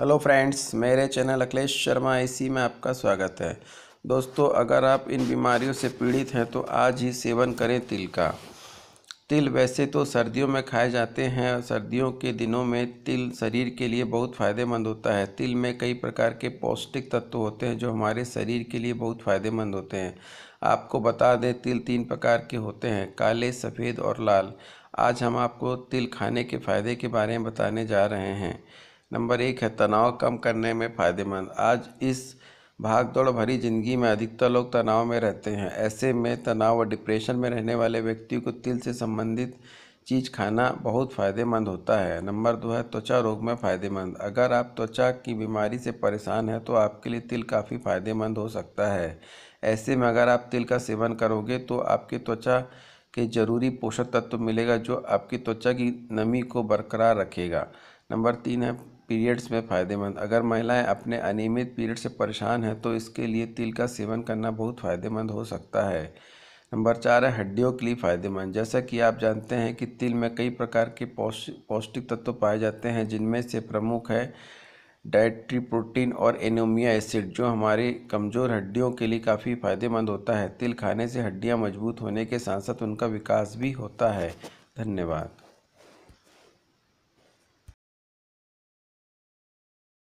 hello friends मेरे channel Akhilesh Sharma AC में आपका स्वागत है दोस्तों अगर आप इन बीमारियों से पीड़ित हैं तो आज ही सेवन करें तिल का तिल वैसे तो सर्दियों में खाए जाते हैं और सर्दियों के दिनों में तिल शरीर के लिए बहुत फ़ायदेमंद होता है तिल में कई प्रकार के पौष्टिक तत्व होते हैं जो हमारे शरीर के लिए बहुत फ़ायदेमंद होते हैं आपको बता दें तिल तीन प्रकार के होते हैं काले सफ़ेद और लाल आज हम आपको तिल खाने के फ़ायदे के बारे में बताने जा रहे हैं नंबर एक है तनाव कम करने में फ़ायदेमंद आज इस भाग दौड़ भरी जिंदगी में अधिकतर लोग तनाव में रहते हैं ऐसे में तनाव और डिप्रेशन में रहने वाले व्यक्ति को तिल से संबंधित चीज़ खाना बहुत फ़ायदेमंद होता है नंबर दो है त्वचा रोग में फ़ायदेमंद अगर आप त्वचा की बीमारी से परेशान हैं तो आपके लिए तिल काफ़ी फ़ायदेमंद हो सकता है ऐसे में अगर आप तिल का सेवन करोगे तो आपकी त्वचा के जरूरी पोषक तत्व मिलेगा जो आपकी त्वचा की नमी को बरकरार रखेगा नंबर तीन है पीरियड्स में फ़ायदेमंद अगर महिलाएं अपने अनियमित पीरियड से परेशान हैं तो इसके लिए तिल का सेवन करना बहुत फ़ायदेमंद हो सकता है नंबर चार है हड्डियों के लिए फ़ायदेमंद जैसा कि आप जानते हैं कि तिल में कई प्रकार के पौष्टिक तत्व पाए जाते हैं जिनमें से प्रमुख है डाइट्री प्रोटीन और एनोमिया एसिड जो हमारी कमज़ोर हड्डियों के लिए काफ़ी फ़ायदेमंद होता है तिल खाने से हड्डियाँ मजबूत होने के साथ साथ उनका विकास भी होता है धन्यवाद